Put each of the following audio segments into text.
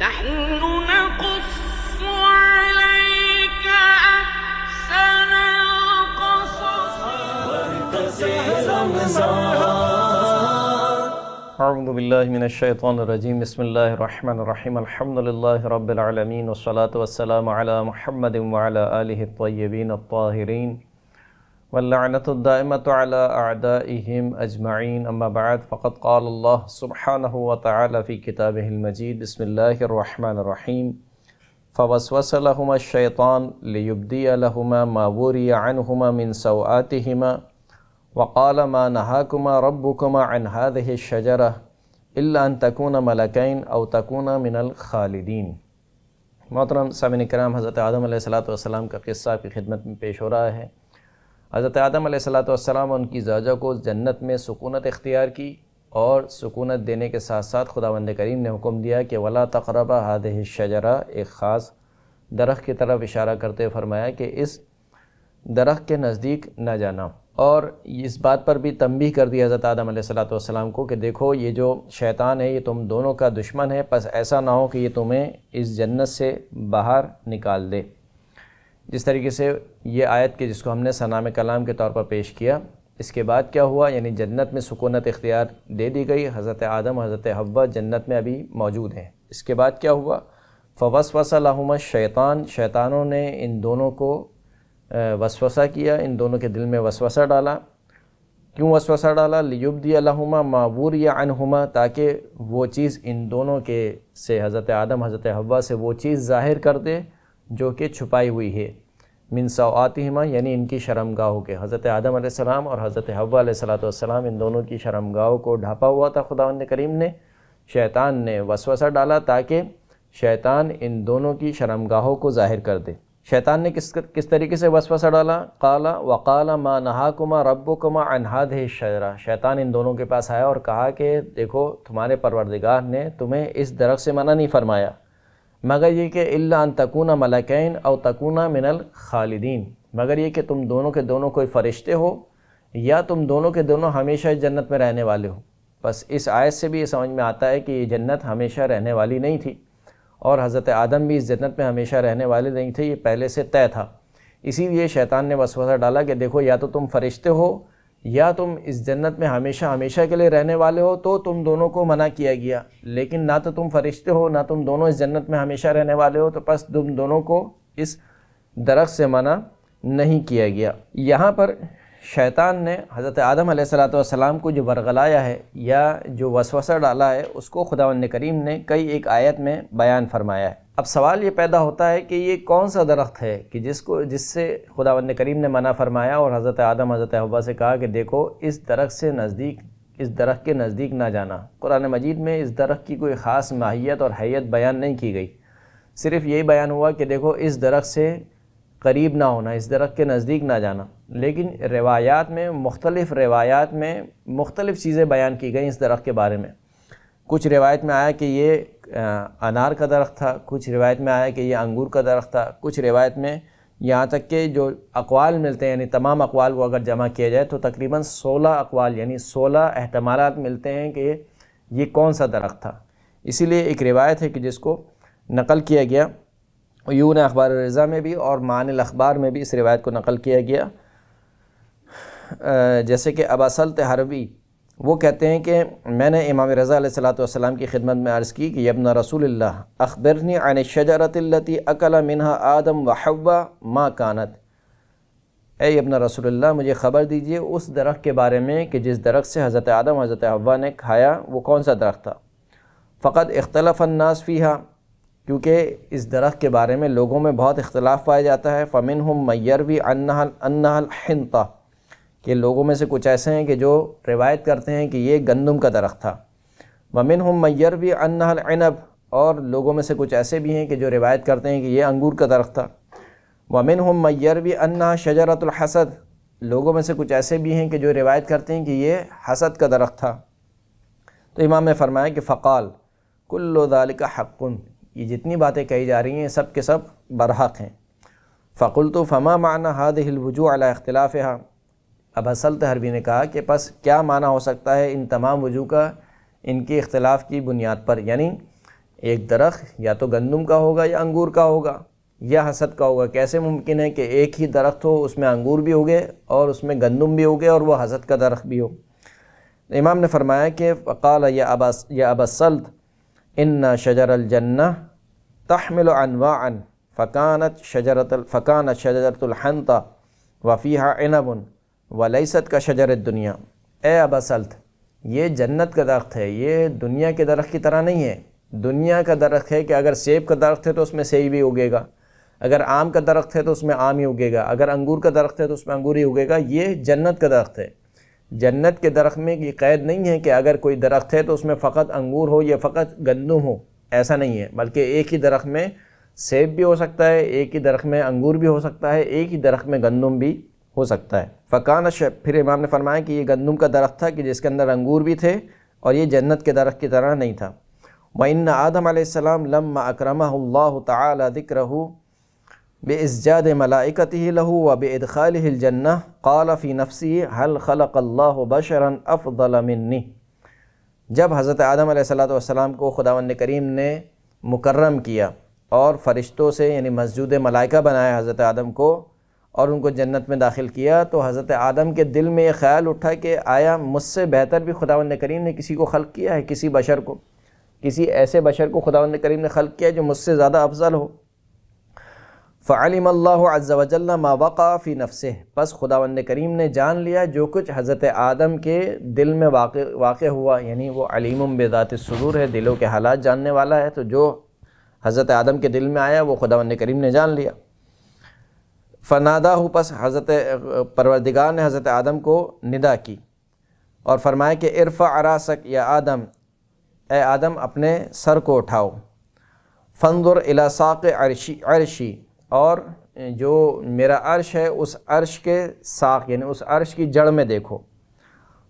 أعوذ بالله من الشيطان الرجيم بسم الله الرحمن الرحيم الحمد لله رب العالمين والصلاة والسلام على محمد وعلى آله الطيبين الطاهرين واللعنة الدائمة على أعدائهم أجمعين أما بعد فقد قال الله سبحانه وتعالى في كتابه المجيد بسم الله الرحمن الرحيم فوسوس لهما الشيطان ليبدي لهما ما وري عنهما من سوآتهما وقال ما نهاكما ربكما عن هذه الشجرة إلا أن تكون ملكين أو تكون من الخالدين محترم سامعین کرام حضرت آدم علیہ السلام کا قصہ کی خدمت میں پیش ہو رہا ہے हज़रत आदम सलाम उनकी जाजा को जन्नत में सुकूनत इख्तियार की और सुकूनत देने के साथ साथ खुदा खुदावंद करीम ने हुक्म दिया कि वला तकरबा हाद शजरा एक ख़ास दरख्त की तरफ इशारा करते हुए फरमाया कि इस दरख्त के नज़दीक न जाना और इस बात पर भी तमबी कर दी हज़रत आदम सलाम को कि देखो ये जो शैतान है ये तुम दोनों का दुश्मन है बस ऐसा ना हो कि ये तुम्हें इस जन्नत से बाहर निकाल दे जिस तरीके से ये आयत के जिसको हमने सनाम कलाम के तौर पर पेश किया इसके बाद क्या हुआ यानी जन्नत में सुकूनत इख्तियार दे दी गई हज़रत आदम हज़रत हवा जन्नत में अभी मौजूद हैं इसके बाद क्या हुआ फवस फ़वसवसलहम शैतान शैतानों ने इन दोनों को वसवसा किया इन दोनों के दिल में वसवसा डाला क्यों वसवसा डाला लियुबदीमा मावूर या अनहुमा ताकि वो चीज़ इन दोनों के से हज़रत आदम हज़रत हवा से वो चीज़ ज़ाहिर कर दे जो कि छुपाई हुई है मिन सवातिमा यानी इनकी शर्मगाहों के हज़रत आदम आसमाम और हज़रत हवा इन दोनों की शर्मगाहों को ढापा हुआ था खुदा करीम ने शैतान ने वसवसा डाला ताकि शैतान इन दोनों की शर्मगाहों को ज़ाहिर कर दे शैतान ने किस किस तरीके से वसवसा डाला काला वकाला मा नहाकुमा कुमा अनहाद शरा शैतान इन दोनों के पास आया और कहा कि देखो तुम्हारे परवरदिगार ने तुम्हें इस दरख से मना नहीं फरमाया मगर ये कि इल्ला अन मलकैन और तकूना मिनल खालिदीन मगर ये कि तुम दोनों के दोनों कोई फ़रिश्ते हो या तुम दोनों के दोनों हमेशा जन्नत में रहने वाले हो बस इस आयत से भी ये समझ में आता है कि ये जन्नत हमेशा रहने वाली नहीं थी और हज़रत आदम भी इस जन्नत में हमेशा रहने वाले नहीं थे ये पहले से तय था इसीलिए शैतान ने वसवसा डाला कि देखो या तो तुम फरिश्ते हो या तुम इस जन्नत में हमेशा हमेशा के लिए रहने वाले हो तो तुम दोनों को मना किया गया लेकिन ना तो तुम फरिश्ते हो ना तुम दोनों इस जन्नत में हमेशा रहने वाले हो तो बस तुम दोनों को इस दरख्त से मना नहीं किया गया यहाँ पर शैतान ने हज़रत आदम सलाम को जो बरगलाया है या जो वसवसा डाला है उसको खुदा करीम ने कई एक आयत में बयान फरमाया है अब सवाल ये पैदा होता है कि ये कौन सा दरख्त है कि जिसको जिससे खुदा वंद करीम ने मना फरमाया और हज़रत आदम हज़रत हवा से कहा कि देखो इस दरख्त से नज़दीक इस दरख्त के नज़दीक ना जाना कुरान मजीद में इस दरख्त की कोई ख़ास माहियत और हैत बयान नहीं की गई सिर्फ यही बयान हुआ कि देखो इस दरख्त से करीब ना होना इस दरख्त के नज़दीक ना जाना लेकिन रवायात में मुख्तलिफ़ रवायात में मुख्तलिफ़ चीज़ें बयान की गई इस दरख्त के बारे में कुछ रिवायत में आया कि ये अनार का दरख्त था कुछ रिवायत में आया कि ये अंगूर का दरख्त था कुछ रिवायत में यहाँ तक के जो अकवाल मिलते हैं यानी तमाम अकवाल को अगर जमा किया जाए तो तकरीबन 16 अकवाल यानी 16 अहतमाल मिलते हैं कि ये कौन सा दरख्त था इसीलिए एक रिवायत है कि जिसको नकल किया गया यून अखबार रज़ा में भी और मान अखबार में भी इस रिवायत को नकल किया गया जैसे कि अबासल हरबी वो कहते हैं कि मैंने इमाम रज़ा सलाम की खिदमत में अर्ज़ की कि यबना रसूल अखबरनी आन शजरतलती अकल मिनहा आदम व हवा माँ कानत ए यबना रसूल मुझे ख़बर दीजिए उस दरख्त के बारे में कि जिस दरख्त से हज़रत आदम हज़रत हवा ने खाया वो कौन सा दरख्त था फ़कत अख्तलफ़न्नास फ़ीहा क्योंकि इस दरख्त के बारे में लोगों में बहुत इख्तलाफ पाया जाता है फ़मिन हम मैरवी भी अन्नाहल हिंता कि लोगों में से कुछ ऐसे हैं कि जो रिवायत करते हैं कि ये गंदम का दरख्त था वमिन हम मैर भी अनब और लोगों में से कुछ ऐसे भी हैं कि जो रिवायत करते हैं कि ये अंगूर का दरख्त था वमिन हम मैर भी अन्ना शजरतुलहसद लोगों में से कुछ ऐसे भी हैं कि जो रिवायत करते हैं कि ये हसद का दरख्त था तो इमाम ने फरमाया कि फ़काल कुल्लोदाल का हक्न ये जितनी बातें कही जा रही हैं सब के सब बरहक हैं फ़कुल तो फ़मा माना हाद हिलवजू अला इख्तलाफ़ अब हसल तहरवी ने कहा कि बस क्या माना हो सकता है इन तमाम वजू का इनके इख्तलाफ की बुनियाद पर यानी एक दरख्त या तो गंदम का होगा या अंगूर का होगा या हसद का होगा कैसे मुमकिन है कि एक ही दरख्त हो उसमें अंगूर भी हो गए और उसमें गंदम भी हो गए और वह हसद का दरख्त भी हो इमाम ने फरमाया कि फ़ाल या अबा या अबसल्त इन शजर अलजन्ना तहमिल अनवान फ़कानत शजरत फ़कानत शजरतुलहनता वफ़ीहा इनबन वलईसत का शजर दुनिया ए अबा ये जन्नत का दरख्त है ये दुनिया के दरख्त की तरह नहीं है दुनिया का दरख्त है कि अगर सेब का दरख्त है तो उसमें सेब भी उगेगा अगर आम का दरख्त है तो उसमें आम ही उगेगा अगर अंगूर का दरख्त है तो उसमें अंगूर ही उगेगा ये जन्नत का दरख्त है जन्नत के दरख्त में ये कैद नहीं है कि अगर कोई दरख्त है तो उसमें फ़कत अंगूर हो या फ़कत गंदम हो ऐसा नहीं है बल्कि एक ही दरख्त में सेब भी हो सकता है एक ही दरख्त में अंगूर भी हो सकता है एक ही दरख्त में गंदम भी हो सकता है फ़कान शब फिर इमाम ने फरमाया कि ये गंदम का दरख्त था कि जिसके अंदर अंगूर भी थे और ये जन्नत के दरख्त की तरह नहीं था वन आदम आसमाम लम अक्रम बे बेइजाद मलाइकत ही लहू व बेदखाल हिलजन्ना कालफ़ी नफसी हल खलक अल्लाह बशरन अफ़लमन्नी जब हज़रत आदम सलाम को ख़ुदा करीम ने मुकर्रम किया और फ़रिश्तों से यानी मस्जूद मलाइका बनाया हज़रत आदम को और उनको जन्नत में दाखिल किया तो हज़रत आदम के दिल में ये ख्याल उठा कि आया मुझसे बेहतर भी खुदा करीम ने किसी को ख़ल किया है किसी बशर को किसी ऐसे बशर को खुदा करीम ने खल किया जो मुझसे ज़्यादा अफजल हो फ़ालिम अज़्ज़ल मा वक़ा फ़ी बस खुदा करीम ने जान लिया जो कुछ हज़रत आदम के दिल में वाक़ वाक़ हुआ यानी वो अलीम बेदात सरूर है दिलों के हालात जानने वाला है तो जो हज़रत आदम के दिल में आया वो खुदा करीम ने जान लिया फ़नादा हो पस हज़रत परवरदिगार ने हज़रत आदम को निदा की और फरमाए कि इरफ़ अरासक या आदम ए आदम अपने सर को उठाओ फंदर इलासाक अरशी अरशी और जो मेरा अर्श है उस अर्श के साख यानी उस अर्श की जड़ में देखो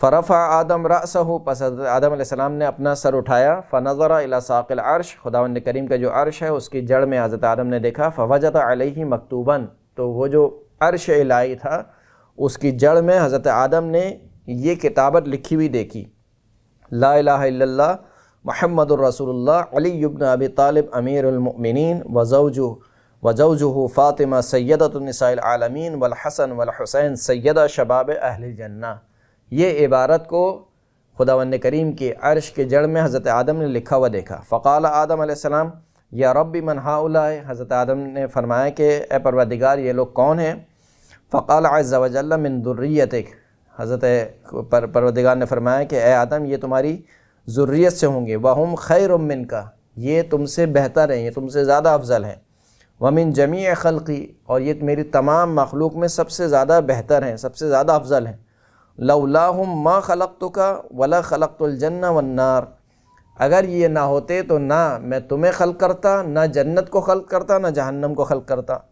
फ़रफ़ा आदम रस हो पस आदम सलाम ने अपना सर उठाया फ़नज़र इलासाक़ल अरश खुदा करीम का जो अर्श है उसकी जड़ में हज़रत आदम ने देखा फ़वजत अलही मकतूबा तो वो जो अरश इलाही था उसकी जड़ में हज़रत आदम ने ये किताबत लिखी हुई देखी ला इला महमद रसोल्लाबन अबी तालब अमीरमिन वज़ौजू वज़ौजू फ़ातिमा हसन वलहसन वलहुसैन सैदा शबाब जन्ना ये इबारत को खुदा करीम के अर्श के जड़ में हज़रत आदम ने लिखा हुआ देखा फ़काल आदम आसमाम या रब मनहाउला हज़रत आदम ने फरमाया कि ए परवदिगार ये लोग कौन हैं फ़काल आज़ल मिन दुर्रियत हज़रत पर परवदिगार ने फरमाया कि ए आदम ये तुम्हारी ज़ुर्रियत से होंगे वहम खैर उमिन का ये तुमसे बेहतर हैं ये तुमसे ज़्यादा अफजल हैं वमिन जमी खलकी और ये मेरी तमाम मखलूक में सबसे ज़्यादा बेहतर हैं सबसे ज़्यादा अफजल हैं लौलाहम माँ खलक तो का वला खलक तो जन्ना वन्नार अगर ये ना होते तो ना मैं तुम्हें खल करता ना जन्नत को खल करता ना जहन्नम को खल करता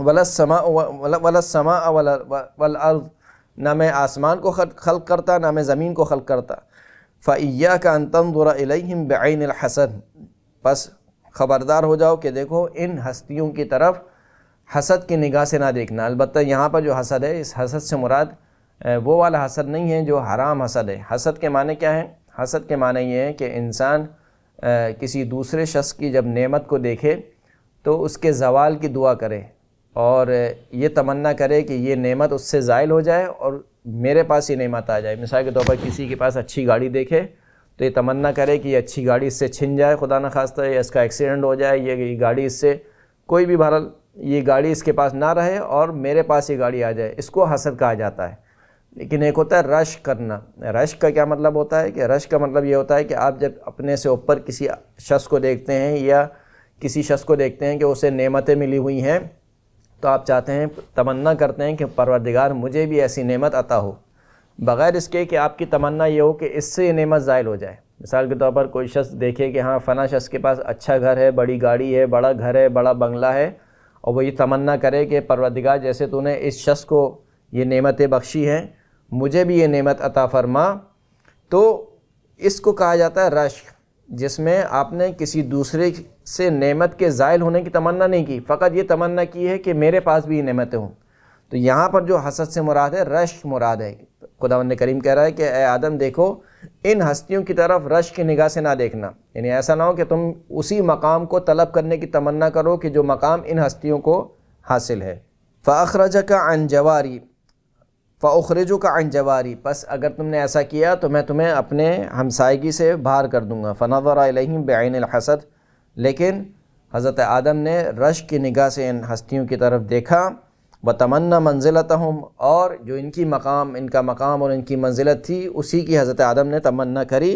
वला समा वला समा वल अर्ज़ ना मैं आसमान को खल करता ना मैं ज़मीन को खल करता फ़ैया का अंतम दुराम बेन हसन बस ख़बरदार हो जाओ कि देखो इन हस्तियों की तरफ हसद की निगाह से ना देखना अलबत् यहाँ पर जो हसद है इस हसद से मुराद वो वाला हसद नहीं है जो हराम हसद है हसद के माने क्या है हसद के माने ये हैं कि इंसान किसी दूसरे शख्स की जब नेमत को देखे तो उसके जवाल की दुआ करे और ये तमन्ना करे कि ये नेमत उससे ज़ायल हो जाए और मेरे पास ये नेमत आ जाए मिसाल के तौर पर किसी के पास अच्छी गाड़ी देखे तो ये तमन्ना करे कि ये अच्छी गाड़ी इससे छिन जाए खुदा न खास्ता या इसका एक्सीडेंट हो जाए ये गाड़ी इससे कोई भी भरल ये गाड़ी इसके पास ना रहे और मेरे पास ये गाड़ी आ जाए इसको हसद कहा जाता है लेकिन एक होता है रश करना रश का क्या मतलब होता है कि रश का मतलब ये होता है कि आप जब अपने से ऊपर किसी शख्स को देखते हैं या किसी शख्स को देखते हैं कि उसे नेमतें मिली हुई हैं तो आप चाहते हैं तमन्ना करते हैं कि परवरदिगार मुझे भी ऐसी नेमत अता हो बग़ैर इसके कि आपकी तमन्ना ये हो कि इससे ये नेमत ज़ायल हो जाए मिसाल के तौर पर कोई शख्स देखे कि हाँ फ़ना शख्स के पास अच्छा घर है बड़ी गाड़ी है बड़ा घर है बड़ा बंगला है और वो ये तमन्ना करे कि परवरदिगार जैसे तूने इस शख्स को ये नेमतें बख्शी हैं मुझे भी ये नेमत अता फरमा तो इसको कहा जाता है रश्क जिसमें आपने किसी दूसरे से नेमत के ज़ायल होने की तमन्ना नहीं की फ़कत ये तमन्ना की है कि मेरे पास भी ये नेमतें हों तो यहाँ पर जो हसद से मुराद है रश मुराद है खुदा करीम कह रहा है कि ए आदम देखो इन हस्तियों की तरफ रश की निगाह से ना देखना यानी ऐसा ना हो कि तुम उसी मकाम को तलब करने की तमन्ना करो कि जो मकाम इन हस्तियों को हासिल है फ़ाखरज का अनजवारी फ़ाखरजू का अनजवारी बस अगर तुमने ऐसा किया तो मैं तुम्हें अपने हमसायगी से बाहर कर दूँगा फ़नावरम बेन हसद लेकिन हज़रत आदम ने रश की निगाह से इन हस्तियों की तरफ देखा व तमन्ना मंजिलत हम और जो इनकी मकाम इनका मकाम और इनकी मंजिलत थी उसी की हज़रत आदम ने तमन्ना करी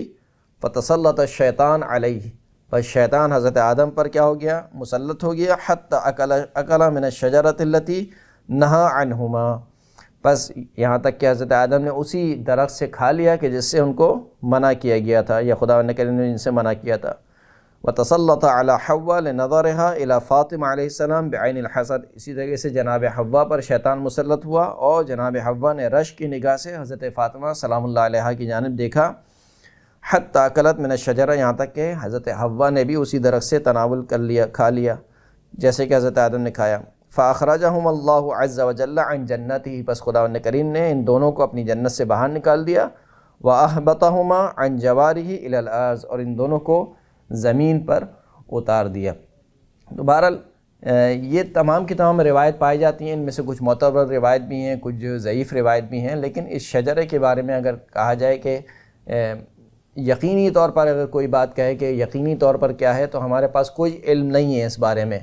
तसलत शैतान अलही बस शैतान हज़रत आदम पर क्या हो गया मुसलत हो गया हत अकल अकला मिन लती नहा अनहुमा बस यहाँ तक कि हज़रत आदम ने उसी दरख्त से खा लिया कि जिससे उनको मना किया गया था या खुदा करीम ने इनसे मना किया था व तसलत हवा नज़रहा अला फ़ातिमा आसमाम बेन हसद इसी तरीके से जनाब हवा पर शैतान मुसलत हुआ और जनाब हवा ने रश की निगाह से हज़रत फ़ातिमा सलाम्ला की जानब देखा हद ताकलत मैंने शजरा यहाँ तक के हज़रत हवा ने भी उसी दरख्त से तनावल कर लिया खा लिया जैसे कि हज़रत आदम ने खाया हम अल्लाह अज़ इन जन्नत ही बस खुदा करीम ने इन दोनों को अपनी जन्नत से बाहर निकाल दिया व हमा अन जवार ही इलाज और इन दोनों को ज़मीन पर उतार दिया तो बहरहाल ये तमाम की तमाम रिवायत पाई जाती हैं इनमें से कुछ मतबर रिवायत भी हैं कुछ ज़यीफ़ रिवायत भी हैं लेकिन इस शजरे के बारे में अगर कहा जाए कि यकीनी तौर पर अगर कोई बात कहे कि यकीनी तौर पर क्या है तो हमारे पास कोई इल्म नहीं है इस बारे में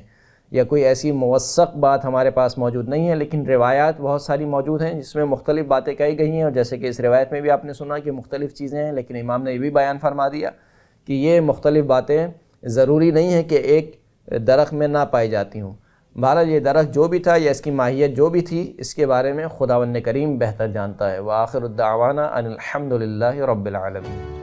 या कोई ऐसी मवसक बात हमारे पास मौजूद नहीं है लेकिन रिवायात बहुत सारी मौजूद हैं जिसमें मुख्तलिफ़ बातें कही गई हैं और जैसे कि इस रिवायत में भी आपने सुना कि मुख्तलिफ़ चीज़ें हैं लेकिन इमाम ने यह भी बयान फरमा दिया कि ये मुख्तलिफ़ बातें ज़रूरी नहीं है कि एक दरख्त में ना पाई जाती हूँ बहरहाल ये दरख्त जो भी था या इसकी माहियत जो भी थी इसके बारे में खुदावन करीम बेहतर जानता है व आखिर उद्दावाना अनिलहमदिल्ला रबालमी